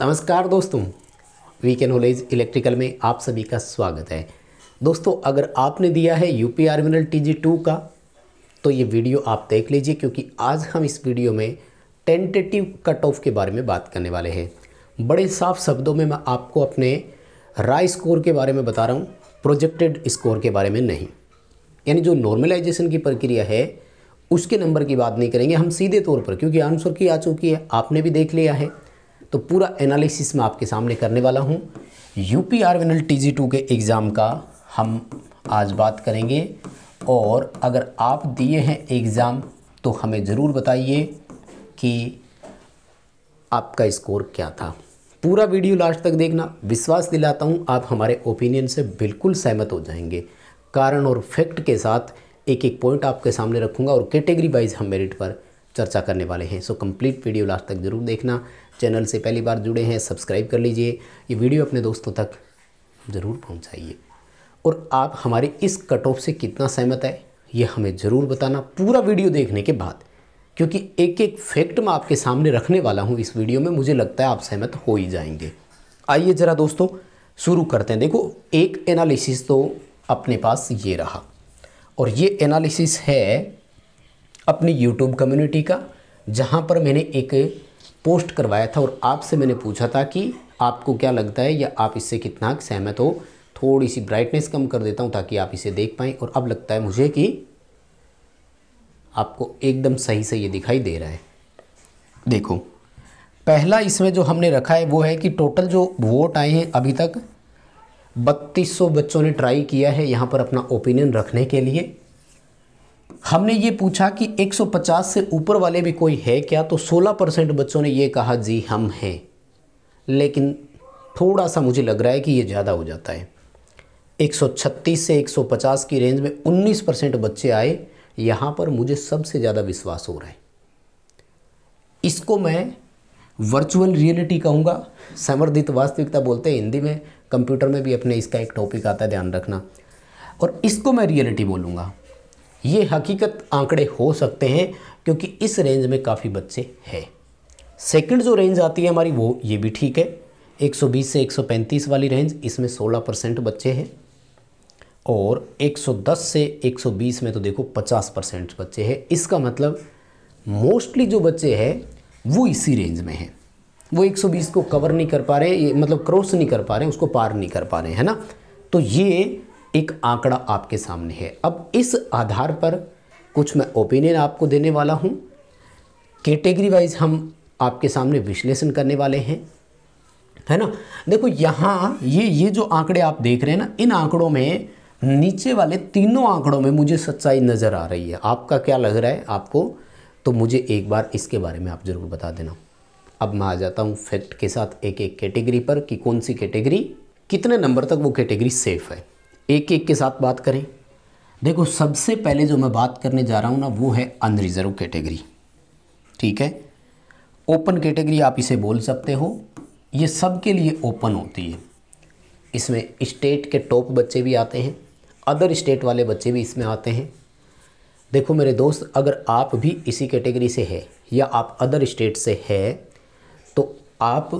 नमस्कार दोस्तों के नॉलेज इलेक्ट्रिकल में आप सभी का स्वागत है दोस्तों अगर आपने दिया है यू पी आर्मिनल टी जी टू का तो ये वीडियो आप देख लीजिए क्योंकि आज हम इस वीडियो में टेंटेटिव कट ऑफ के बारे में बात करने वाले हैं बड़े साफ शब्दों में मैं आपको अपने राय स्कोर के बारे में बता रहा हूँ प्रोजेक्टेड स्कोर के बारे में नहीं यानी जो नॉर्मलाइजेशन की प्रक्रिया है उसके नंबर की बात नहीं करेंगे हम सीधे तौर पर क्योंकि आंसर की आ चुकी है आपने भी देख लिया है तो पूरा एनालिसिस मैं आपके सामने करने वाला हूँ U P R T G two के एग्ज़ाम का हम आज बात करेंगे और अगर आप दिए हैं एग्ज़ाम तो हमें ज़रूर बताइए कि आपका स्कोर क्या था पूरा वीडियो लास्ट तक देखना विश्वास दिलाता हूँ आप हमारे ओपिनियन से बिल्कुल सहमत हो जाएंगे कारण और फैक्ट के साथ एक एक पॉइंट आपके सामने रखूँगा और कैटेगरी वाइज हम मेरिट पर चर्चा करने वाले हैं सो कंप्लीट वीडियो लास्ट तक ज़रूर देखना चैनल से पहली बार जुड़े हैं सब्सक्राइब कर लीजिए ये वीडियो अपने दोस्तों तक ज़रूर पहुँचाइए और आप हमारे इस कट ऑफ से कितना सहमत है ये हमें ज़रूर बताना पूरा वीडियो देखने के बाद क्योंकि एक एक फैक्ट मैं आपके सामने रखने वाला हूँ इस वीडियो में मुझे लगता है आप सहमत हो ही जाएंगे आइए ज़रा दोस्तों शुरू करते हैं देखो एक एनालिसिस तो अपने पास ये रहा और ये एनालिसिस है अपनी यूट्यूब कम्युनिटी का जहाँ पर मैंने एक पोस्ट करवाया था और आपसे मैंने पूछा था कि आपको क्या लगता है या आप इससे कितना सहमत हो थोड़ी सी ब्राइटनेस कम कर देता हूँ ताकि आप इसे देख पाएँ और अब लगता है मुझे कि आपको एकदम सही से ये दिखाई दे रहा है देखो पहला इसमें जो हमने रखा है वो है कि टोटल जो वोट आए हैं अभी तक बत्तीस बच्चों ने ट्राई किया है यहाँ पर अपना ओपिनियन रखने के लिए हमने ये पूछा कि 150 से ऊपर वाले भी कोई है क्या तो 16 परसेंट बच्चों ने ये कहा जी हम हैं लेकिन थोड़ा सा मुझे लग रहा है कि ये ज़्यादा हो जाता है 136 से 150 की रेंज में 19 परसेंट बच्चे आए यहाँ पर मुझे सबसे ज़्यादा विश्वास हो रहा है इसको मैं वर्चुअल रियलिटी कहूँगा समर्दित वास्तविकता बोलते हैं हिंदी में कंप्यूटर में भी अपने इसका एक टॉपिक आता है ध्यान रखना और इसको मैं रियलिटी बोलूँगा ये हकीकत आंकड़े हो सकते हैं क्योंकि इस रेंज में काफ़ी बच्चे हैं सेकंड जो रेंज आती है हमारी वो ये भी ठीक है 120 से 135 वाली रेंज इसमें 16 परसेंट बच्चे हैं और 110 से 120 में तो देखो 50 परसेंट बच्चे हैं इसका मतलब मोस्टली जो बच्चे हैं वो इसी रेंज में हैं वो 120 को कवर नहीं कर पा रहे मतलब क्रॉस नहीं कर पा रहे उसको पार नहीं कर पा रहे हैं ना तो ये एक आंकड़ा आपके सामने है अब इस आधार पर कुछ मैं ओपिनियन आपको देने वाला हूँ कैटेगरी वाइज हम आपके सामने विश्लेषण करने वाले हैं है ना देखो यहाँ ये ये जो आंकड़े आप देख रहे हैं ना इन आंकड़ों में नीचे वाले तीनों आंकड़ों में मुझे सच्चाई नज़र आ रही है आपका क्या लग रहा है आपको तो मुझे एक बार इसके बारे में आप ज़रूर बता देना अब मैं आ जाता हूँ फैक्ट के साथ एक एक कैटेगरी पर कि कौन सी कैटेगरी कितने नंबर तक वो कैटेगरी सेफ़ है एक एक के साथ बात करें देखो सबसे पहले जो मैं बात करने जा रहा हूँ ना वो है अनरिजर्व कैटेगरी ठीक है ओपन कैटेगरी आप इसे बोल सकते हो ये सब के लिए ओपन होती है इसमें स्टेट के टॉप बच्चे भी आते हैं अदर स्टेट वाले बच्चे भी इसमें आते हैं देखो मेरे दोस्त अगर आप भी इसी कैटेगरी से है या आप अदर स्टेट से है तो आप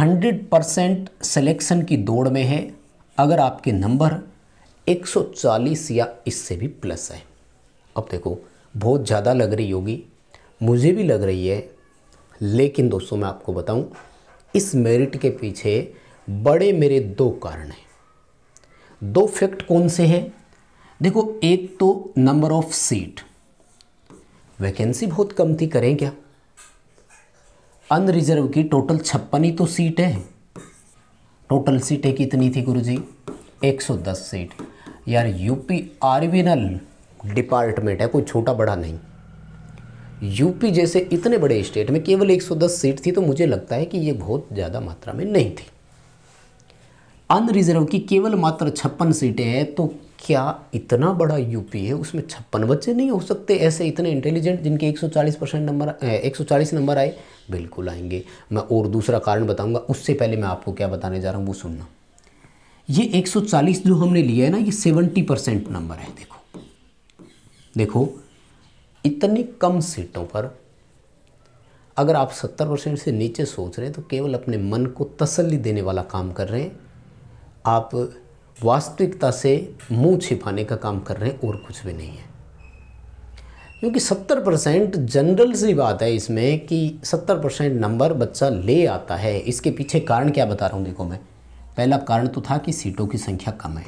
100 परसेंट सेलेक्शन की दौड़ में है अगर आपके नंबर 140 या इससे भी प्लस है अब देखो बहुत ज़्यादा लग रही होगी मुझे भी लग रही है लेकिन दोस्तों मैं आपको बताऊं इस मेरिट के पीछे बड़े मेरे दो कारण हैं दो फैक्ट कौन से हैं देखो एक तो नंबर ऑफ सीट वैकेंसी बहुत कम थी करें क्या अनरिजर्व की टोटल छप्पन ही तो सीट है टोटल सीटें कितनी थी गुरुजी 110 सीट यार यूपी आर्विनल डिपार्टमेंट है कोई छोटा बड़ा नहीं यूपी जैसे इतने बड़े स्टेट में केवल 110 सीट थी तो मुझे लगता है कि ये बहुत ज़्यादा मात्रा में नहीं थी अनरिजर्व की केवल मात्र छप्पन सीटें हैं तो क्या इतना बड़ा यूपी है उसमें छप्पन बच्चे नहीं हो सकते ऐसे इतने इंटेलिजेंट जिनके 140 परसेंट नंबर 140 नंबर आए बिल्कुल आएंगे मैं और दूसरा कारण बताऊंगा उससे पहले मैं आपको क्या बताने जा रहा हूँ वो सुनना ये 140 जो हमने लिया है ना ये 70 परसेंट नंबर है देखो देखो इतनी कम सीटों पर अगर आप 70 परसेंट से नीचे सोच रहे हैं तो केवल अपने मन को तसल्ली देने वाला काम कर रहे हैं आप वास्तविकता से मुंह छिपाने का काम कर रहे हैं और कुछ भी नहीं है क्योंकि 70 परसेंट जनरल सी बात है इसमें कि 70 परसेंट नंबर बच्चा ले आता है इसके पीछे कारण क्या बता रहा हूँ देखो मैं पहला कारण तो था कि सीटों की संख्या कम है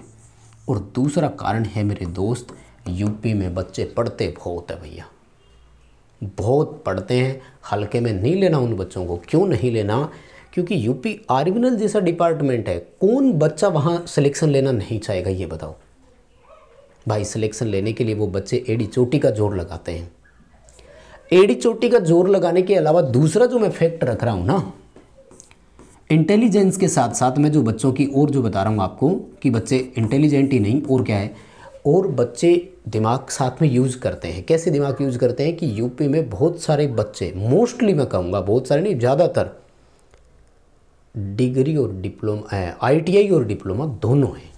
और दूसरा कारण है मेरे दोस्त यूपी में बच्चे पढ़ते बहुत है भैया बहुत पढ़ते हैं हल्के में नहीं लेना उन बच्चों को क्यों नहीं लेना क्योंकि यूपी आर्मिनल जैसा डिपार्टमेंट है कौन बच्चा वहाँ सिलेक्शन लेना नहीं चाहेगा ये बताओ भाई सिलेक्शन लेने के लिए वो बच्चे एडी चोटी का जोर लगाते हैं एडी चोटी का जोर लगाने के अलावा दूसरा जो मैं फैक्ट रख रहा हूँ ना इंटेलिजेंस के साथ साथ मैं जो बच्चों की और जो बता रहा हूँ आपको कि बच्चे इंटेलिजेंट ही नहीं और क्या है और बच्चे दिमाग साथ में यूज़ करते हैं कैसे दिमाग यूज़ करते हैं कि यूपी में बहुत सारे बच्चे मोस्टली मैं कहूँगा बहुत सारे नहीं ज़्यादातर डिग्री और डिप्लोमा आईटीआई और डिप्लोमा दोनों हैं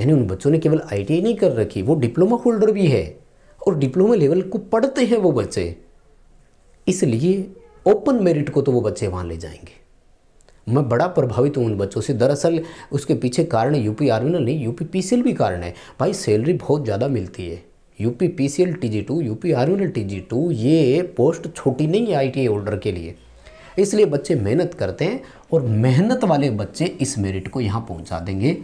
यानी उन बच्चों ने केवल आईटीआई नहीं कर रखी वो डिप्लोमा होल्डर भी है और डिप्लोमा लेवल को पढ़ते हैं वो बच्चे इसलिए ओपन मेरिट को तो वो बच्चे वहाँ ले जाएंगे मैं बड़ा प्रभावित हूँ उन बच्चों से दरअसल उसके पीछे कारण यूपी आर्मिनल नहीं यूपी पी भी कारण है भाई सैलरी बहुत ज़्यादा मिलती है UP T G two U L आर्मिनल जी टू ये पोस्ट छोटी नहीं है आई आई होल्डर के लिए इसलिए बच्चे मेहनत करते हैं और मेहनत वाले बच्चे इस मेरिट को यहाँ पहुँचा देंगे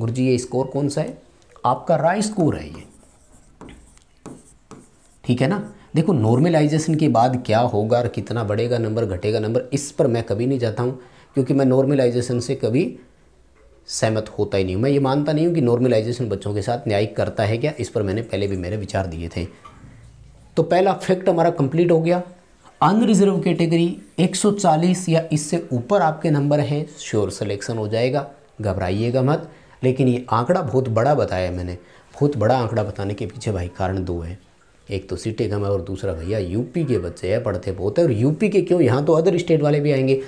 गुरु जी ये स्कोर कौन सा है आपका राय स्कोर है ये ठीक है ना देखो नॉर्मलाइजेशन के बाद क्या होगा और कितना बढ़ेगा नंबर घटेगा नंबर इस पर मैं कभी नहीं जाता हूँ क्योंकि मैं नॉर्मलाइजेशन से कभी सहमत होता ही नहीं हूँ मैं ये मानता नहीं हूँ कि नॉर्मलाइजेशन बच्चों के साथ न्यायिक करता है क्या इस पर मैंने पहले भी मेरे विचार दिए थे तो पहला फैक्ट हमारा कंप्लीट हो गया अनरिजर्व कैटेगरी 140 या इससे ऊपर आपके नंबर हैं श्योर सिलेक्शन हो जाएगा घबराइएगा मत लेकिन ये आंकड़ा बहुत बड़ा बताया मैंने बहुत बड़ा आंकड़ा बताने के पीछे भाई कारण दो है एक तो सिटी कम है और दूसरा भैया यूपी के बच्चे हैं पढ़ते बहुत है और यूपी के क्यों यहाँ तो अदर स्टेट वाले भी आएंगे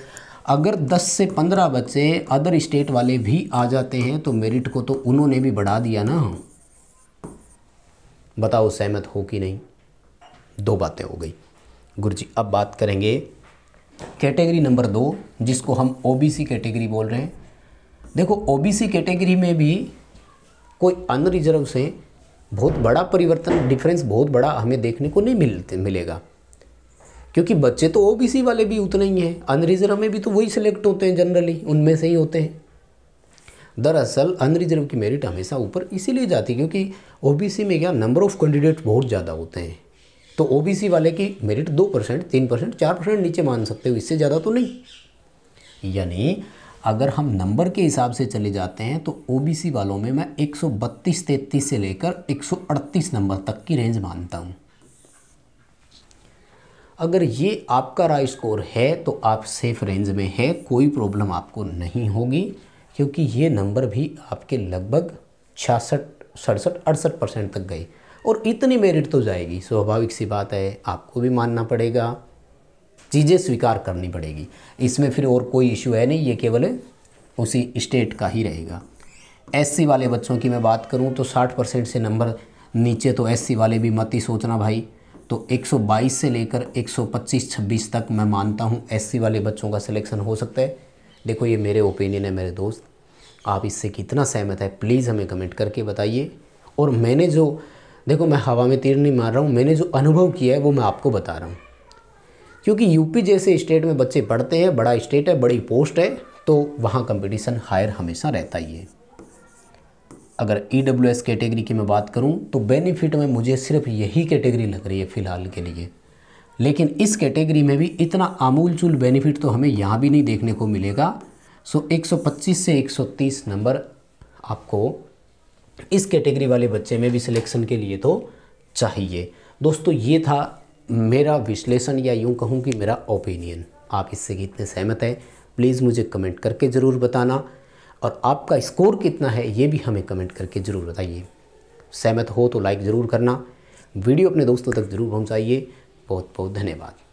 अगर 10 से 15 बच्चे अदर स्टेट वाले भी आ जाते हैं तो मेरिट को तो उन्होंने भी बढ़ा दिया ना बताओ सहमत हो कि नहीं दो बातें हो गई गुरु जी अब बात करेंगे कैटेगरी नंबर दो जिसको हम ओ कैटेगरी बोल रहे हैं देखो ओ कैटेगरी में भी कोई अनरिजर्व से बहुत बड़ा परिवर्तन डिफरेंस बहुत बड़ा हमें देखने को नहीं मिलते मिलेगा क्योंकि बच्चे तो ओबीसी वाले भी उतने ही हैं अनरिजर्व में भी तो वही सिलेक्ट होते हैं जनरली उनमें से ही होते हैं दरअसल अनरिजर्व की मेरिट हमेशा ऊपर इसीलिए जाती है क्योंकि ओबीसी में क्या नंबर ऑफ कैंडिडेट बहुत ज़्यादा होते हैं तो ओबीसी वाले की मेरिट दो परसेंट तीन परसेंट चार परसेंट नीचे मान सकते हो इससे ज़्यादा तो नहीं यानी अगर हम नंबर के हिसाब से चले जाते हैं तो ओ वालों में मैं 132 33 से लेकर 138 नंबर तक की रेंज मानता हूँ अगर ये आपका राय स्कोर है तो आप सेफ रेंज में है कोई प्रॉब्लम आपको नहीं होगी क्योंकि ये नंबर भी आपके लगभग छियासठ सड़सठ अड़सठ परसेंट तक गए और इतनी मेरिट तो जाएगी स्वाभाविक सी बात है आपको भी मानना पड़ेगा चीज़ें स्वीकार करनी पड़ेगी इसमें फिर और कोई इशू है नहीं ये केवल उसी स्टेट का ही रहेगा एससी वाले बच्चों की मैं बात करूँ तो 60 परसेंट से नंबर नीचे तो एससी वाले भी मत ही सोचना भाई तो 122 से लेकर 125 26 तक मैं मानता हूँ एससी वाले बच्चों का सिलेक्शन हो सकता है देखो ये मेरे ओपिनियन है मेरे दोस्त आप इससे कितना सहमत है प्लीज़ हमें कमेंट करके बताइए और मैंने जो देखो मैं हवा में तीर नहीं मार रहा हूँ मैंने जो अनुभव किया है वो मैं आपको बता रहा हूँ क्योंकि यूपी जैसे स्टेट में बच्चे पढ़ते हैं बड़ा स्टेट है बड़ी पोस्ट है तो वहाँ कंपटीशन हायर हमेशा रहता ही है अगर ई डब्ल्यू एस कैटेगरी की मैं बात करूँ तो बेनिफिट में मुझे सिर्फ यही कैटेगरी लग रही है फ़िलहाल के लिए लेकिन इस कैटेगरी में भी इतना आमूलचूल बेनिफिट तो हमें यहाँ भी नहीं देखने को मिलेगा सो 125 से 130 नंबर आपको इस कैटेगरी वाले बच्चे में भी सिलेक्शन के लिए तो चाहिए दोस्तों ये था मेरा विश्लेषण या यूँ कहूं कि मेरा ओपिनियन आप इससे कितने सहमत हैं प्लीज़ मुझे कमेंट करके ज़रूर बताना और आपका स्कोर कितना है ये भी हमें कमेंट करके ज़रूर बताइए सहमत हो तो लाइक ज़रूर करना वीडियो अपने दोस्तों तक ज़रूर पहुँचाइए बहुत बहुत धन्यवाद